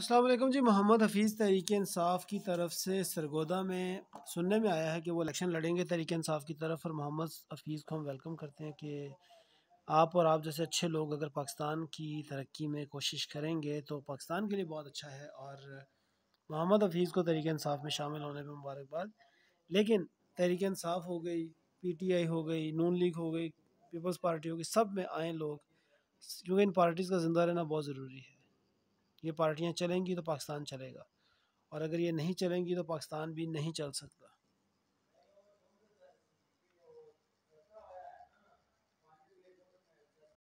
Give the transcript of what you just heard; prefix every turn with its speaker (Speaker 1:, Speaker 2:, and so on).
Speaker 1: असलम जी मोहम्मद हफीज़ तहरीक इसाफ़ की तरफ से सरगोदा में सुनने में आया है कि वो इलेक्शन लड़ेंगे तहरीक इसाफ़ की तरफ और मोहम्मद हफीज़ को हम वेलकम करते हैं कि आप और आप जैसे अच्छे लोग अगर पाकिस्तान की तरक्की में कोशिश करेंगे तो पाकिस्तान के लिए बहुत अच्छा है और मोहम्मद हफीज़ को तहरीक इसाफ़ में शामिल होने पर मुबारकबाद लेकिन तहरीक इसाफ़ हो गई पी टी आई हो गई नून लीग हो गई पीपल्स पार्टी हो गई सब में आए लोग क्योंकि इन पार्टीज़ का ज़िंदा रहना बहुत ज़रूरी है ये पार्टियाँ चलेंगी तो पाकिस्तान चलेगा और अगर ये नहीं चलेंगी तो पाकिस्तान भी नहीं चल सकता